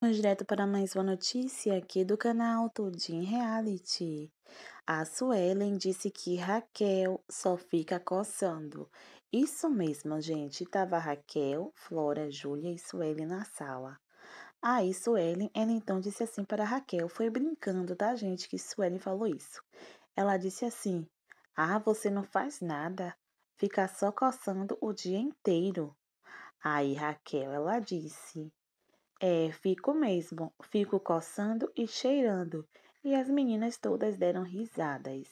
Vamos direto para mais uma notícia aqui do canal Tudinho Reality. A Suelen disse que Raquel só fica coçando. Isso mesmo, gente. Tava Raquel, Flora, Júlia e Suelen na sala. Aí Suelen, ela então disse assim para Raquel. Foi brincando, tá, gente, que Suelen falou isso. Ela disse assim: Ah, você não faz nada. Fica só coçando o dia inteiro. Aí Raquel, ela disse: é, fico mesmo. Fico coçando e cheirando. E as meninas todas deram risadas.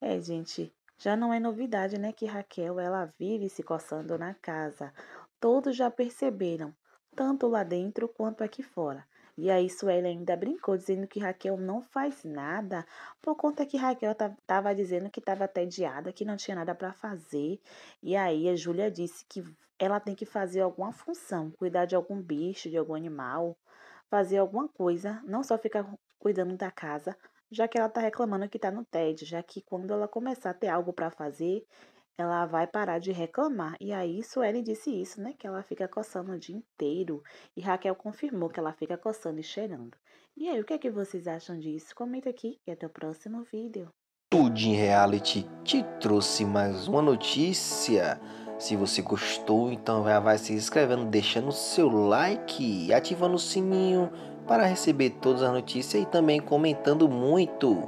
É, gente, já não é novidade, né, que Raquel ela vive se coçando na casa. Todos já perceberam, tanto lá dentro quanto aqui fora. E aí Sueli ainda brincou, dizendo que Raquel não faz nada, por conta que Raquel estava dizendo que estava tediada, que não tinha nada para fazer. E aí a Júlia disse que ela tem que fazer alguma função, cuidar de algum bicho, de algum animal, fazer alguma coisa, não só ficar cuidando da casa, já que ela está reclamando que está no tédio, já que quando ela começar a ter algo para fazer, ela vai parar de reclamar. E aí, Suelen disse isso, né? Que ela fica coçando o dia inteiro. E Raquel confirmou que ela fica coçando e cheirando. E aí, o que é que vocês acham disso? Comenta aqui e até o próximo vídeo. Tudo em Reality te trouxe mais uma notícia. Se você gostou, então já vai se inscrevendo, deixando o seu like e ativando o sininho para receber todas as notícias e também comentando muito.